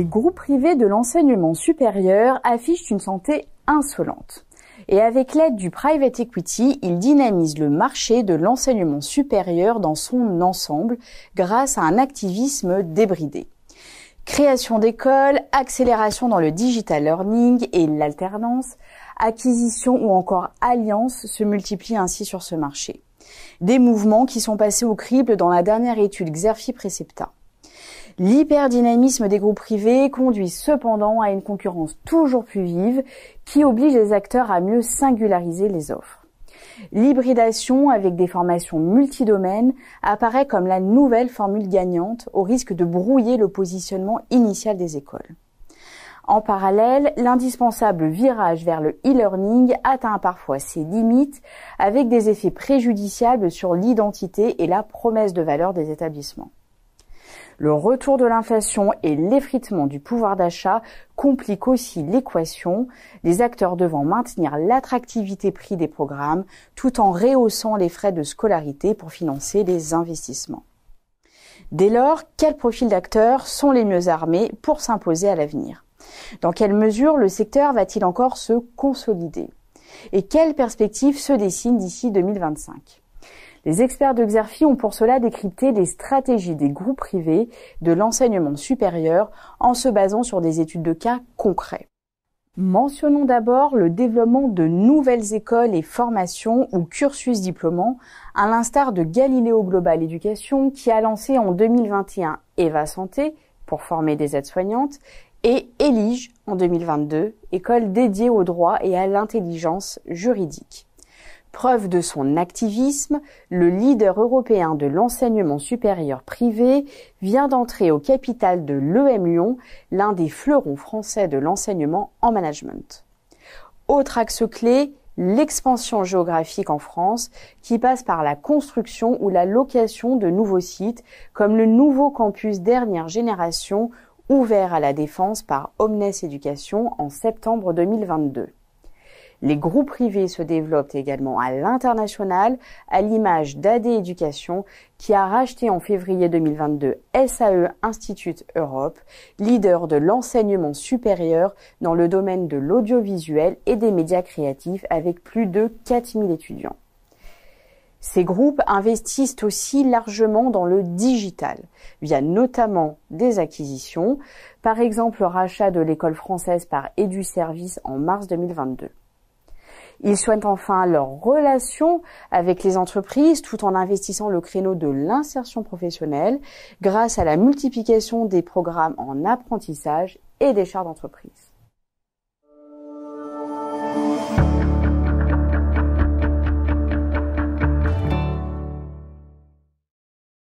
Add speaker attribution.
Speaker 1: les groupes privés de l'enseignement supérieur affichent une santé insolente. Et avec l'aide du private equity, ils dynamisent le marché de l'enseignement supérieur dans son ensemble grâce à un activisme débridé. Création d'écoles, accélération dans le digital learning et l'alternance, acquisition ou encore alliance se multiplient ainsi sur ce marché. Des mouvements qui sont passés au crible dans la dernière étude Xerfi Precepta. L'hyperdynamisme des groupes privés conduit cependant à une concurrence toujours plus vive qui oblige les acteurs à mieux singulariser les offres. L'hybridation avec des formations multidomaines apparaît comme la nouvelle formule gagnante au risque de brouiller le positionnement initial des écoles. En parallèle, l'indispensable virage vers le e-learning atteint parfois ses limites avec des effets préjudiciables sur l'identité et la promesse de valeur des établissements. Le retour de l'inflation et l'effritement du pouvoir d'achat compliquent aussi l'équation, les acteurs devant maintenir l'attractivité prix des programmes tout en rehaussant les frais de scolarité pour financer les investissements. Dès lors, quels profils d'acteurs sont les mieux armés pour s'imposer à l'avenir Dans quelle mesure le secteur va-t-il encore se consolider Et quelles perspectives se dessinent d'ici 2025 les experts de Xerfi ont pour cela décrypté les stratégies des groupes privés de l'enseignement supérieur en se basant sur des études de cas concrets. Mentionnons d'abord le développement de nouvelles écoles et formations ou cursus diplômants, à l'instar de Galileo Global Education qui a lancé en 2021 Eva Santé pour former des aides-soignantes et Elige en 2022, école dédiée au droit et à l'intelligence juridique. Preuve de son activisme, le leader européen de l'enseignement supérieur privé vient d'entrer au capital de l'EM Lyon, l'un des fleurons français de l'enseignement en management. Autre axe clé, l'expansion géographique en France qui passe par la construction ou la location de nouveaux sites comme le nouveau campus dernière génération ouvert à la défense par Omnes Education en septembre 2022. Les groupes privés se développent également à l'international, à l'image d'AD Education, qui a racheté en février 2022 SAE Institute Europe, leader de l'enseignement supérieur dans le domaine de l'audiovisuel et des médias créatifs avec plus de 4000 étudiants. Ces groupes investissent aussi largement dans le digital, via notamment des acquisitions, par exemple le rachat de l'école française par EduService en mars 2022. Ils soignent enfin leur relation avec les entreprises tout en investissant le créneau de l'insertion professionnelle grâce à la multiplication des programmes en apprentissage et des chars d'entreprise.